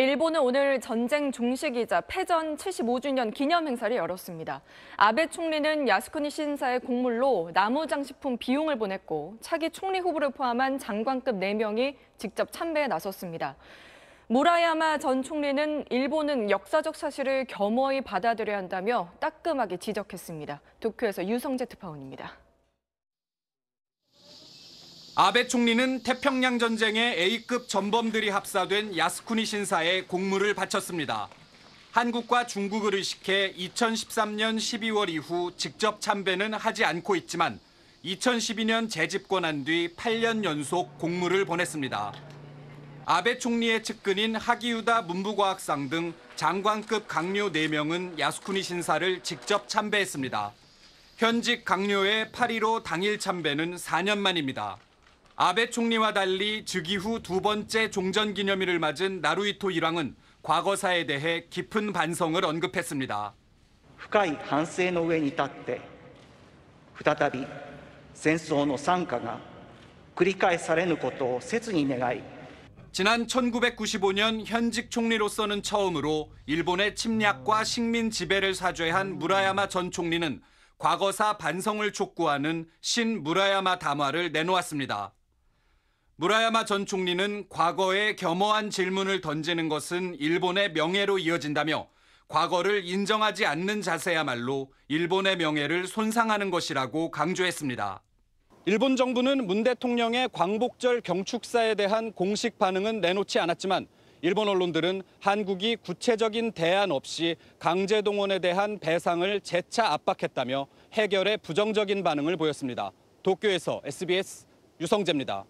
일본은 오늘 전쟁 종식이자 패전 75주년 기념 행사를 열었습니다. 아베 총리는 야스쿠니 신사의 공물로 나무 장식품 비용을 보냈고 차기 총리 후보를 포함한 장관급 4명이 직접 참배에 나섰습니다. 무라야마 전 총리는 일본은 역사적 사실을 겸허히 받아들여야 한다며 따끔하게 지적했습니다. 도쿄에서 유성재 특파원입니다. 아베 총리는 태평양 전쟁에 A급 전범들이 합사된 야스쿠니 신사에 공물을 바쳤습니다. 한국과 중국을 의식해 2013년 12월 이후 직접 참배는 하지 않고 있지만 2012년 재집권한 뒤 8년 연속 공물을 보냈습니다. 아베 총리의 측근인 하기우다 문부과학상 등 장관급 강료 4명은 야스쿠니 신사를 직접 참배했습니다. 현직 강료의 8.15 당일 참배는 4년 만입니다. 아베 총리와 달리 즉위 후 두 번째 종전기념일을 맞은 나루이토 일왕은 과거사에 대해 깊은 반성을 언급했습니다. 深い反省の上に立って再び戦争の惨禍が繰り返されぬことを切に願い 지난 1995년 현직 총리로서는 처음으로 일본의 침략과 식민 지배를 사죄한 무라야마 전 총리는 과거사 반성을 촉구하는 신 무라야마 담화를 내놓았습니다. 무라야마 전 총리는 과거에 겸허한 질문을 던지는 것은 일본의 명예로 이어진다며 과거를 인정하지 않는 자세야말로 일본의 명예를 손상하는 것이라고 강조했습니다. 일본 정부는 문 대통령의 광복절 경축사에 대한 공식 반응은 내놓지 않았지만 일본 언론들은 한국이 구체적인 대안 없이 강제 동원에 대한 배상을 재차 압박했다며 해결에 부정적인 반응을 보였습니다. 도쿄에서 SBS 유성재입니다.